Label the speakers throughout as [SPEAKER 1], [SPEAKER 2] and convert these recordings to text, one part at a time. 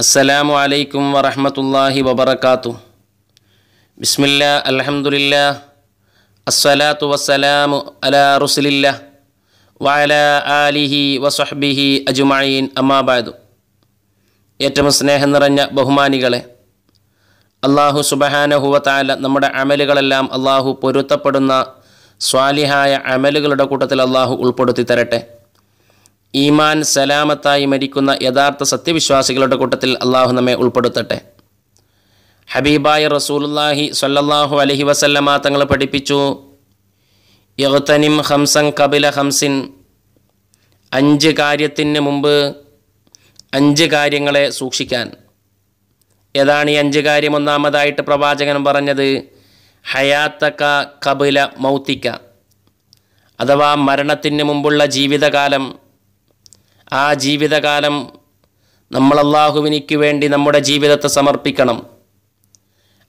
[SPEAKER 1] അസ്സലാമു അലൈക്കും വറഹമത്തല്ലാഹി വബർക്കാത്തു ബിസ്മില്ല അലഹമുല്ല അസ്സലാത്തു വസ്സലാമു അലാ റുസുലില്ല വഅലാ ആലിഹി വസ്ഹബിഹി അജുമായീൻ അമ്മാബായതു ഏറ്റവും സ്നേഹം നിറഞ്ഞ ബഹുമാനികളെ അള്ളാഹു സുബഹാനഹുവത്താല നമ്മുടെ അമലുകളെല്ലാം അള്ളാഹു പൊരുത്തപ്പെടുന്ന സ്വാലിഹായ അമലുകളുടെ കൂട്ടത്തിൽ അള്ളാഹു ഉൾപ്പെടുത്തി തരട്ടെ ഈമാൻ സലാമത്തായി മരിക്കുന്ന യഥാർത്ഥ സത്യവിശ്വാസികളുടെ കൂട്ടത്തിൽ അള്ളാഹു നമ്മെ ഉൾപ്പെടുത്തട്ടെ ഹബീബായ റസൂലുല്ലാഹി സല്ലല്ലാഹു അലഹി വസല്ലമ തങ്ങൾ പഠിപ്പിച്ചു യഹുത്തനിം ഹംസൻ കപില ഹംസിൻ അഞ്ച് കാര്യത്തിന് മുമ്പ് അഞ്ച് കാര്യങ്ങളെ സൂക്ഷിക്കാൻ ഏതാണ് ഈ അഞ്ച് കാര്യം ഒന്നാമതായിട്ട് പ്രവാചകൻ പറഞ്ഞത് ഹയാത്തക്ക കപില മൗത്തിക്ക അഥവാ മരണത്തിന് മുമ്പുള്ള ജീവിതകാലം ആ ജീവിതകാലം നമ്മൾ അള്ളാഹുവിനിക്ക് വേണ്ടി നമ്മുടെ ജീവിതത്തെ സമർപ്പിക്കണം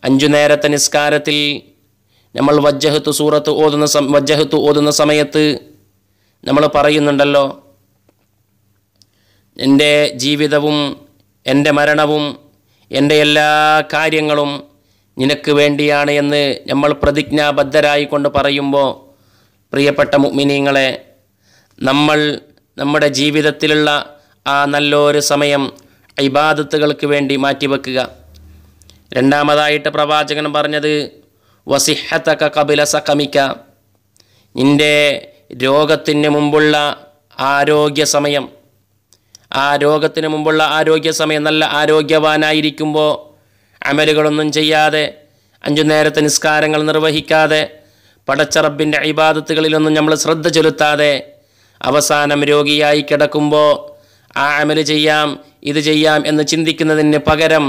[SPEAKER 1] അഞ്ചു നേരത്തെ നിസ്കാരത്തിൽ നമ്മൾ വജ്ജഹത്ത് സൂറത്ത് ഓതുന്ന സം വജ്ജഹത്ത് ഓതുന്ന സമയത്ത് നമ്മൾ പറയുന്നുണ്ടല്ലോ എൻ്റെ ജീവിതവും എൻ്റെ മരണവും എൻ്റെ എല്ലാ കാര്യങ്ങളും നിനക്ക് വേണ്ടിയാണ് എന്ന് നമ്മൾ പ്രതിജ്ഞാബദ്ധരായിക്കൊണ്ട് പറയുമ്പോൾ പ്രിയപ്പെട്ട മുഗ്മിനീങ്ങളെ നമ്മൾ നമ്മുടെ ജീവിതത്തിലുള്ള ആ നല്ലൊരു സമയം ഇബാദത്തുകൾക്ക് വേണ്ടി മാറ്റിവെക്കുക രണ്ടാമതായിട്ട് പ്രവാചകൻ പറഞ്ഞത് വസിഹത്തക്ക കപില സക്കമിക്ക നിൻ്റെ രോഗത്തിന് മുമ്പുള്ള ആരോഗ്യ സമയം ആ രോഗത്തിന് മുമ്പുള്ള ആരോഗ്യ സമയം നല്ല ആരോഗ്യവാനായിരിക്കുമ്പോൾ അമലുകളൊന്നും ചെയ്യാതെ അഞ്ചു നേരത്തെ നിസ്കാരങ്ങൾ നിർവഹിക്കാതെ പടച്ചറബിൻ്റെ ഇബാദത്തുകളിലൊന്നും നമ്മൾ ശ്രദ്ധ ചെലുത്താതെ അവസാനം രോഗിയായി കിടക്കുമ്പോൾ ആ അമൽ ചെയ്യാം ഇത് ചെയ്യാം എന്ന് ചിന്തിക്കുന്നതിന് പകരം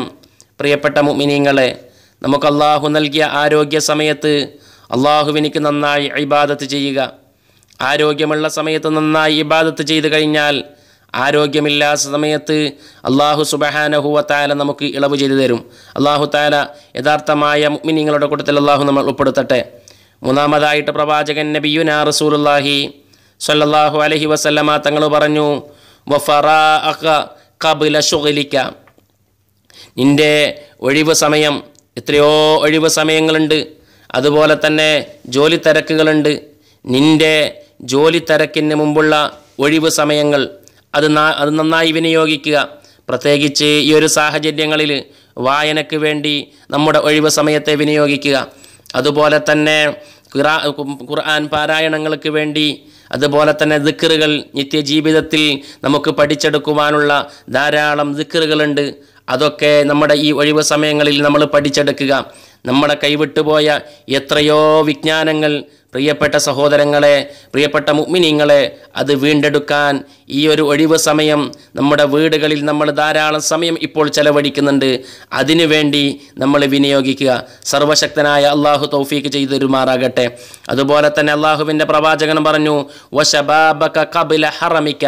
[SPEAKER 1] പ്രിയപ്പെട്ട മുമിനിങ്ങളെ നമുക്ക് അള്ളാഹു നൽകിയ ആരോഗ്യ സമയത്ത് അള്ളാഹുവിനിക്ക് നന്നായി ഇബാദത്ത് ചെയ്യുക ആരോഗ്യമുള്ള സമയത്ത് നന്നായി ഇബാദത്ത് ചെയ്തു കഴിഞ്ഞാൽ ആരോഗ്യമില്ലാത്ത സമയത്ത് അള്ളാഹു സുബഹാനഹുവ താല നമുക്ക് ഇളവ് ചെയ്തു തരും അള്ളാഹു താല യഥാർത്ഥമായ മുഗ്മിനിങ്ങളുടെ കൂട്ടത്തിൽ അള്ളാഹു നമ്മൾ ഉൾപ്പെടുത്തട്ടെ മൂന്നാമതായിട്ട് പ്രവാചകൻ നബിയുനാ റസൂലുല്ലാഹി സല്ലാഹു അലഹി വസല്ലമ തങ്ങൾ പറഞ്ഞു കബില ഒഴിവ് സമയം എത്രയോ ഒഴിവ് സമയങ്ങളുണ്ട് അതുപോലെ തന്നെ ജോലി തിരക്കുകളുണ്ട് നിന്റെ ജോലി തിരക്കിന് മുമ്പുള്ള ഒഴിവ് സമയങ്ങൾ അത് അത് നന്നായി വിനിയോഗിക്കുക പ്രത്യേകിച്ച് ഈ ഒരു സാഹചര്യങ്ങളിൽ വായനയ്ക്ക് വേണ്ടി നമ്മുടെ ഒഴിവ് സമയത്തെ വിനിയോഗിക്കുക അതുപോലെ തന്നെ ഖുർആൻ പാരായണങ്ങൾക്ക് വേണ്ടി അതുപോലെ തന്നെ ദിക്കറുകൾ നിത്യജീവിതത്തിൽ നമുക്ക് പഠിച്ചെടുക്കുവാനുള്ള ധാരാളം ദിക്കറുകളുണ്ട് അതൊക്കെ നമ്മുടെ ഈ ഒഴിവ് സമയങ്ങളിൽ നമ്മൾ പഠിച്ചെടുക്കുക നമ്മുടെ കൈവിട്ടുപോയ എത്രയോ വിജ്ഞാനങ്ങൾ പ്രിയപ്പെട്ട സഹോദരങ്ങളെ പ്രിയപ്പെട്ട മുഗ്മിനിങ്ങളെ അത് വീണ്ടെടുക്കാൻ ഈ ഒരു ഒഴിവ് സമയം നമ്മുടെ വീടുകളിൽ നമ്മൾ ധാരാളം സമയം ഇപ്പോൾ ചെലവഴിക്കുന്നുണ്ട് അതിനുവേണ്ടി നമ്മൾ വിനിയോഗിക്കുക സർവശക്തനായ അള്ളാഹു തൗഫീക്ക് ചെയ്തു തരുമാറാകട്ടെ അതുപോലെ തന്നെ അള്ളാഹുവിൻ്റെ പ്രവാചകൻ പറഞ്ഞു വശബാബക കബില ഹറമിക്ക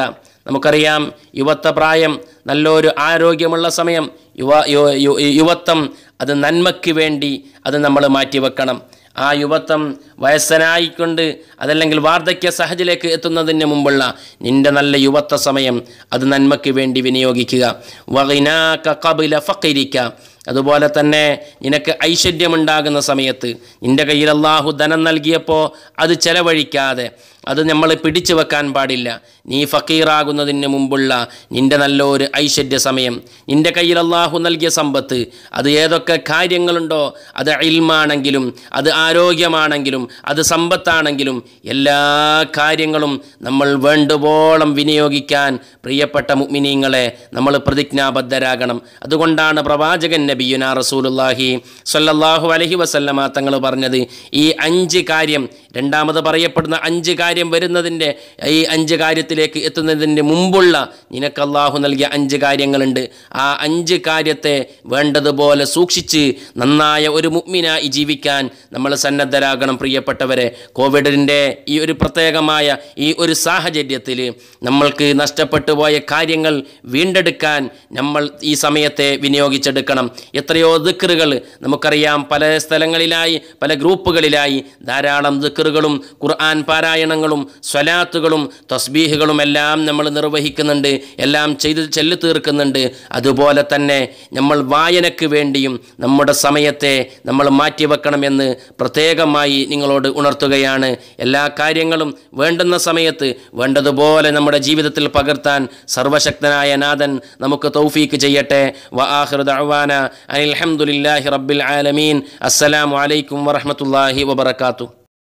[SPEAKER 1] നമുക്കറിയാം യുവത്വ പ്രായം നല്ലൊരു ആരോഗ്യമുള്ള സമയം യുവ യുവത്വം അത് നന്മയ്ക്ക് വേണ്ടി അത് നമ്മൾ മാറ്റിവെക്കണം ആ യുവത്വം വയസ്സനായിക്കൊണ്ട് അതല്ലെങ്കിൽ വാർദ്ധക്യ സഹജിലേക്ക് എത്തുന്നതിന് മുമ്പുള്ള നിൻ്റെ നല്ല യുവത്വ സമയം അത് നന്മയ്ക്ക് വേണ്ടി വിനിയോഗിക്കുക വകിനാക്ക കബില ഫക്കിരിക്ക അതുപോലെ തന്നെ നിനക്ക് ഐശ്വര്യമുണ്ടാകുന്ന സമയത്ത് നിൻ്റെ കയ്യിൽ അള്ളാഹു ധനം നൽകിയപ്പോൾ അത് ചെലവഴിക്കാതെ അത് നമ്മൾ പിടിച്ചു വെക്കാൻ പാടില്ല നീ ഫക്കീറാകുന്നതിന് മുമ്പുള്ള നിൻ്റെ നല്ലൊരു ഐശ്വര്യ സമയം നിൻ്റെ കയ്യിൽ അള്ളാഹു നൽകിയ സമ്പത്ത് അത് ഏതൊക്കെ കാര്യങ്ങളുണ്ടോ അത് ഇൽമാണെങ്കിലും അത് ആരോഗ്യമാണെങ്കിലും അത് സമ്പത്താണെങ്കിലും എല്ലാ കാര്യങ്ങളും നമ്മൾ വേണ്ടുവോളം വിനിയോഗിക്കാൻ പ്രിയപ്പെട്ട മുഗ്മിനീങ്ങളെ നമ്മൾ പ്രതിജ്ഞാബദ്ധരാകണം അതുകൊണ്ടാണ് പ്രവാചകൻ നബിയുന റസൂലുല്ലാഹി സല്ലാഹു അലഹി വസല്ലമ തങ്ങൾ പറഞ്ഞത് ഈ അഞ്ച് കാര്യം രണ്ടാമത് പറയപ്പെടുന്ന അഞ്ച് കാര്യം വരുന്നതിൻ്റെ ഈ അഞ്ച് കാര്യത്തിലേക്ക് എത്തുന്നതിൻ്റെ മുമ്പുള്ള നിനക്ക് അള്ളാഹു നൽകിയ അഞ്ച് കാര്യങ്ങളുണ്ട് ആ അഞ്ച് കാര്യത്തെ വേണ്ടതുപോലെ സൂക്ഷിച്ച് നന്നായ ഒരു മുഗ്മിനായി ജീവിക്കാൻ നമ്മൾ സന്നദ്ധരാകണം പ്രിയപ്പെട്ടവരെ കോവിഡിൻ്റെ ഈ ഒരു പ്രത്യേകമായ ഈ ഒരു സാഹചര്യത്തിൽ നമ്മൾക്ക് നഷ്ടപ്പെട്ടു പോയ കാര്യങ്ങൾ വീണ്ടെടുക്കാൻ നമ്മൾ ഈ സമയത്തെ വിനിയോഗിച്ചെടുക്കണം എത്രയോ ദിക്കറുകൾ നമുക്കറിയാം പല സ്ഥലങ്ങളിലായി പല ഗ്രൂപ്പുകളിലായി ധാരാളം ദിക്കർ ദിക്കറുകളും ഖുർആൻ പാരായണങ്ങളും സ്വലാത്തുകളും തസ്ബീഹുകളും എല്ലാം നമ്മൾ നിർവഹിക്കുന്നുണ്ട് എല്ലാം ചെയ്ത് ചെല്ലു തീർക്കുന്നുണ്ട് അതുപോലെ തന്നെ നമ്മൾ വായനയ്ക്ക് വേണ്ടിയും നമ്മുടെ സമയത്തെ നമ്മൾ മാറ്റിവെക്കണമെന്ന് പ്രത്യേകമായി നിങ്ങളോട് ഉണർത്തുകയാണ് എല്ലാ കാര്യങ്ങളും വേണ്ടുന്ന സമയത്ത് വേണ്ടതുപോലെ നമ്മുടെ ജീവിതത്തിൽ പകർത്താൻ സർവശക്തനായ നാഥൻ നമുക്ക് തൗഫീക്ക് ചെയ്യട്ടെ വ ആഹൃദാന അനിൽഹമുല്ലാഹി റബ്ബിൽ ആലമീൻ അസ്സലാമലൈക്കും വറഹമത്തല്ലാഹി വബർക്കാത്തു